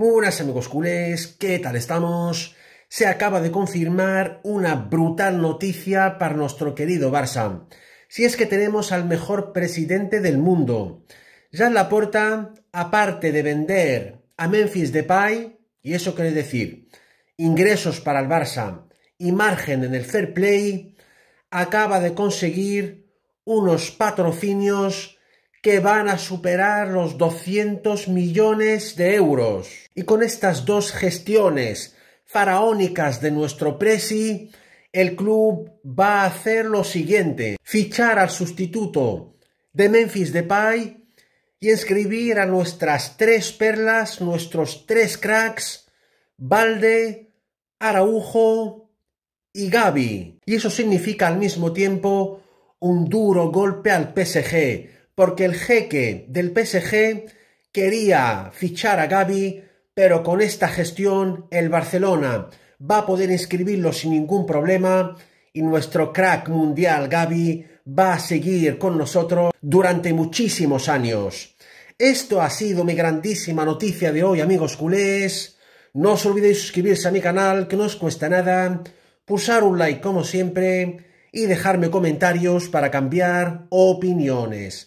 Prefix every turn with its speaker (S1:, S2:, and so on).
S1: buenas amigos culés, ¿qué tal estamos? Se acaba de confirmar una brutal noticia para nuestro querido Barça. Si es que tenemos al mejor presidente del mundo. la Laporta, aparte de vender a Memphis Depay, y eso quiere decir ingresos para el Barça y margen en el fair play, acaba de conseguir unos patrocinios que van a superar los 200 millones de euros. Y con estas dos gestiones faraónicas de nuestro Presi, el club va a hacer lo siguiente, fichar al sustituto de Memphis Depay y inscribir a nuestras tres perlas, nuestros tres cracks, Valde, Araujo y Gaby. Y eso significa al mismo tiempo un duro golpe al PSG, porque el jeque del PSG quería fichar a Gaby, pero con esta gestión el Barcelona va a poder inscribirlo sin ningún problema y nuestro crack mundial Gaby va a seguir con nosotros durante muchísimos años. Esto ha sido mi grandísima noticia de hoy, amigos culés. No os olvidéis suscribirse a mi canal, que no os cuesta nada, pulsar un like como siempre y dejarme comentarios para cambiar opiniones.